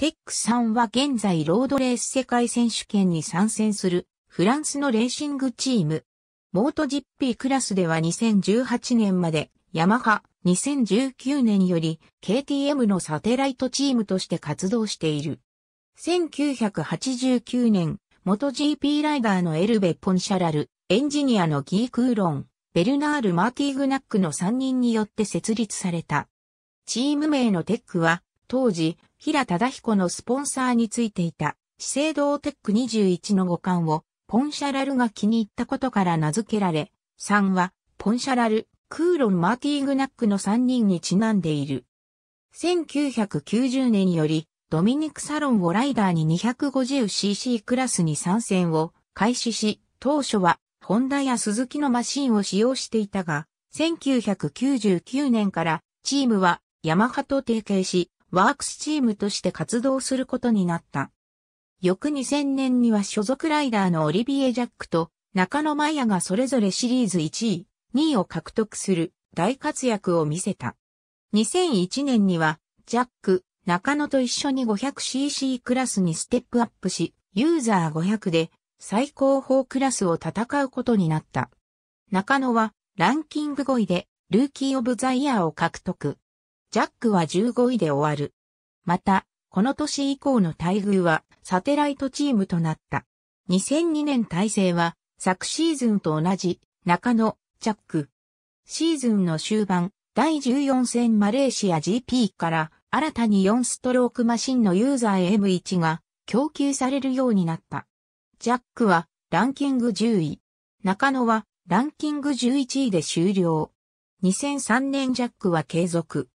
テックさんは現在ロードレース世界選手権に参戦するフランスのレーシングチーム。モート GP クラスでは2018年までヤマハ、2019年より KTM のサテライトチームとして活動している。1989年、元 GP ライダーのエルベ・ポンシャラル、エンジニアのギー・クーロン、ベルナール・マーティ・グナックの3人によって設立された。チーム名のテックは、当時、平忠彦のスポンサーについていた、資生堂テック21の五感を、ポンシャラルが気に入ったことから名付けられ、3は、ポンシャラル、クーロン・マーティー・グナックの3人にちなんでいる。1990年より、ドミニク・サロンをライダーに 250cc クラスに参戦を開始し、当初は、ホンダやスズキのマシンを使用していたが、1999年から、チームは、ヤマハと提携し、ワークスチームとして活動することになった。翌2000年には所属ライダーのオリビエ・ジャックと中野マヤがそれぞれシリーズ1位、2位を獲得する大活躍を見せた。2001年には、ジャック、中野と一緒に 500cc クラスにステップアップし、ユーザー500で最高峰クラスを戦うことになった。中野はランキング5位でルーキーオブザイヤーを獲得。ジャックは15位で終わる。また、この年以降の待遇はサテライトチームとなった。2002年体制は昨シーズンと同じ中野、ジャック。シーズンの終盤、第14戦マレーシア GP から新たに4ストロークマシンのユーザー M1 が供給されるようになった。ジャックはランキング10位。中野はランキング11位で終了。2003年ジャックは継続。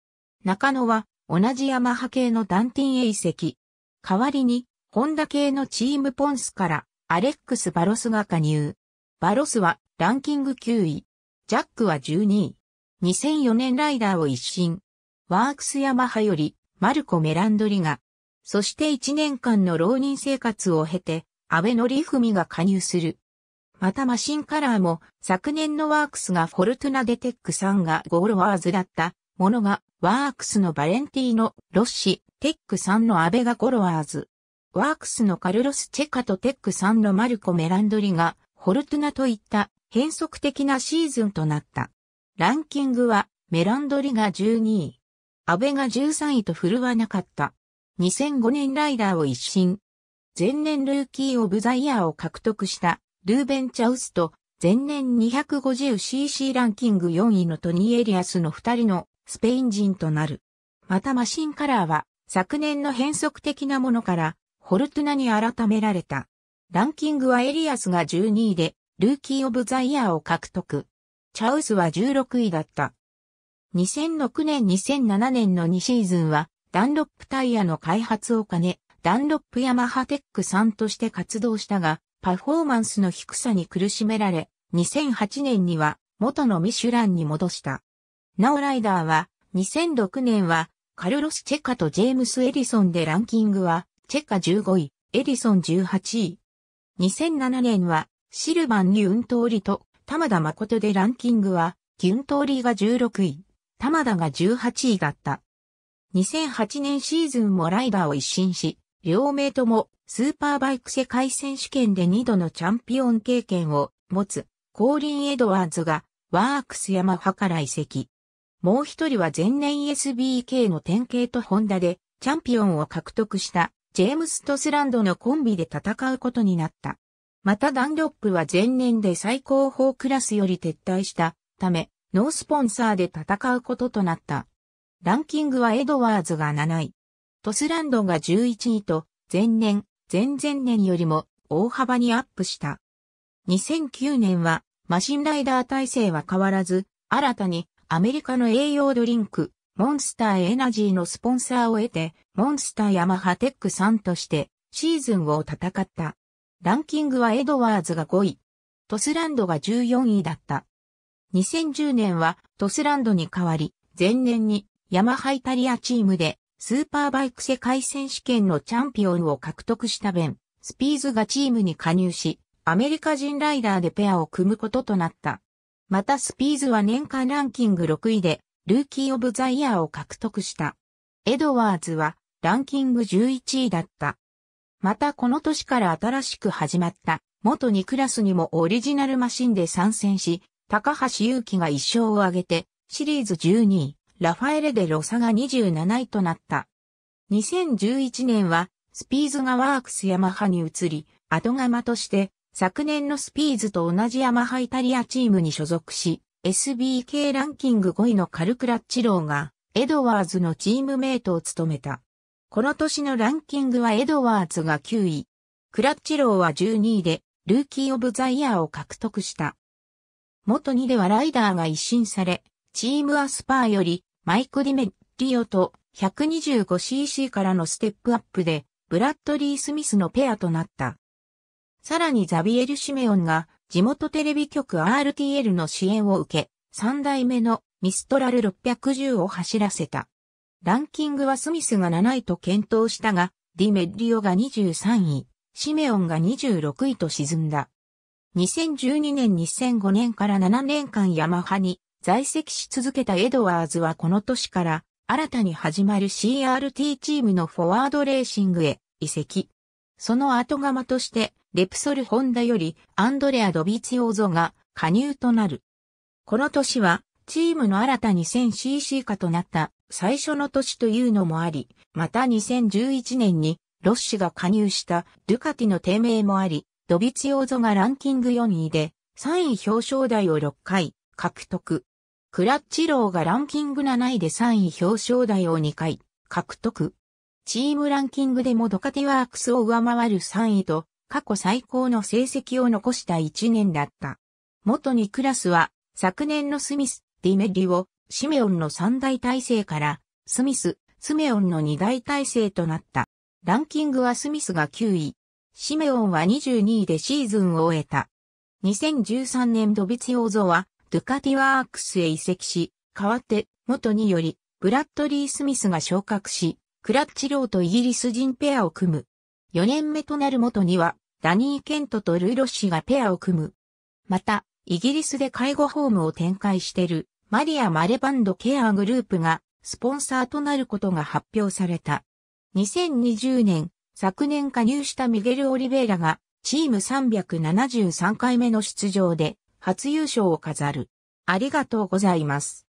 中野は同じヤマハ系のダンティンへ移籍。代わりに、ホンダ系のチームポンスからアレックス・バロスが加入。バロスはランキング9位。ジャックは12位。2004年ライダーを一新。ワークスヤマハよりマルコ・メランドリが。そして1年間の浪人生活を経て、安倍のりふみが加入する。またマシンカラーも昨年のワークスがフォルトゥナデテック3がゴールワーズだったものが、ワークスのバレンティーノ・ロッシ、テックさんのアベガ・ゴロワーズ。ワークスのカルロス・チェカとテックさんのマルコ・メランドリが、ホルトゥナといった変則的なシーズンとなった。ランキングは、メランドリが12位。アベが13位と振るわなかった。2005年ライダーを一新。前年ルーキーオブザイヤーを獲得したルーベン・チャウスと前年 250cc ランキング4位のトニー・エリアスの2人のスペイン人となる。またマシンカラーは昨年の変則的なものからホルトゥナに改められた。ランキングはエリアスが12位でルーキー・オブ・ザ・イヤーを獲得。チャウスは16位だった。2006年2007年の2シーズンはダンロップタイヤの開発を兼ね、ダンロップヤマハテックさんとして活動したが、パフォーマンスの低さに苦しめられ、2008年には元のミシュランに戻した。なおライダーは、2006年は、カルロス・チェカとジェームス・エリソンでランキングは、チェカ15位、エリソン18位。2007年は、シルバン・ギュントーリと、玉田誠でランキングは、ギュントーリが16位、玉田が18位だった。2008年シーズンもライダーを一新し、両名ともスーパーバイク世界選手権で2度のチャンピオン経験を持つコーリン・エドワーズがワークスヤファから移籍。もう一人は前年 s b k の典型とホンダでチャンピオンを獲得したジェームス・トスランドのコンビで戦うことになった。またダンロップは前年で最高峰クラスより撤退したため、ノースポンサーで戦うこととなった。ランキングはエドワーズが7位。トスランドが11位と、前年、前々年よりも大幅にアップした。2009年は、マシンライダー体制は変わらず、新たにアメリカの栄養ドリンク、モンスターエナジーのスポンサーを得て、モンスターヤマハテックさんとしてシーズンを戦った。ランキングはエドワーズが5位、トスランドが14位だった。2010年はトスランドに代わり、前年にヤマハイタリアチームでスーパーバイク世界選手権のチャンピオンを獲得した弁、スピーズがチームに加入し、アメリカ人ライダーでペアを組むこととなった。またスピーズは年間ランキング6位で、ルーキー・オブ・ザ・イヤーを獲得した。エドワーズは、ランキング11位だった。またこの年から新しく始まった、元2クラスにもオリジナルマシンで参戦し、高橋祐希が1勝を挙げて、シリーズ12位、ラファエレでロサが27位となった。2011年は、スピーズがワークスヤマハに移り、後釜として、昨年のスピーズと同じヤマハイタリアチームに所属し、SBK ランキング5位のカルクラッチローが、エドワーズのチームメイトを務めた。この年のランキングはエドワーズが9位、クラッチローは12位で、ルーキー・オブ・ザ・イヤーを獲得した。元2ではライダーが一新され、チームアスパーより、マイク・ディメリオと 125cc からのステップアップで、ブラッドリー・スミスのペアとなった。さらにザビエル・シメオンが地元テレビ局 RTL の支援を受け、3代目のミストラル610を走らせた。ランキングはスミスが7位と検討したが、ディメッリオが23位、シメオンが26位と沈んだ。2012年2005年から7年間ヤマハに在籍し続けたエドワーズはこの年から新たに始まる CRT チームのフォワードレーシングへ移籍。その後釜として、レプソルホンダよりアンドレア・ドビチオーゾが加入となる。この年は、チームの新たに 1000cc 化となった最初の年というのもあり、また2011年にロッシが加入したドゥカティの低迷もあり、ドビチオーゾがランキング4位で3位表彰台を6回獲得。クラッチローがランキング7位で3位表彰台を2回獲得。チームランキングでもドカティワークスを上回る3位と、過去最高の成績を残した1年だった。元にクラスは、昨年のスミス、ディメリオ、シメオンの3大体制から、スミス、スメオンの2大体制となった。ランキングはスミスが9位、シメオンは22位でシーズンを終えた。2013年ドビツヨーゾは、ドゥカティワークスへ移籍し、代わって、元により、ブラッドリー・スミスが昇格し、クラッチローとイギリス人ペアを組む。4年目となる元には、ダニー・ケントとルイ・ロッシがペアを組む。また、イギリスで介護ホームを展開しているマリア・マレバンドケアグループがスポンサーとなることが発表された。2020年、昨年加入したミゲル・オリベイラがチーム373回目の出場で初優勝を飾る。ありがとうございます。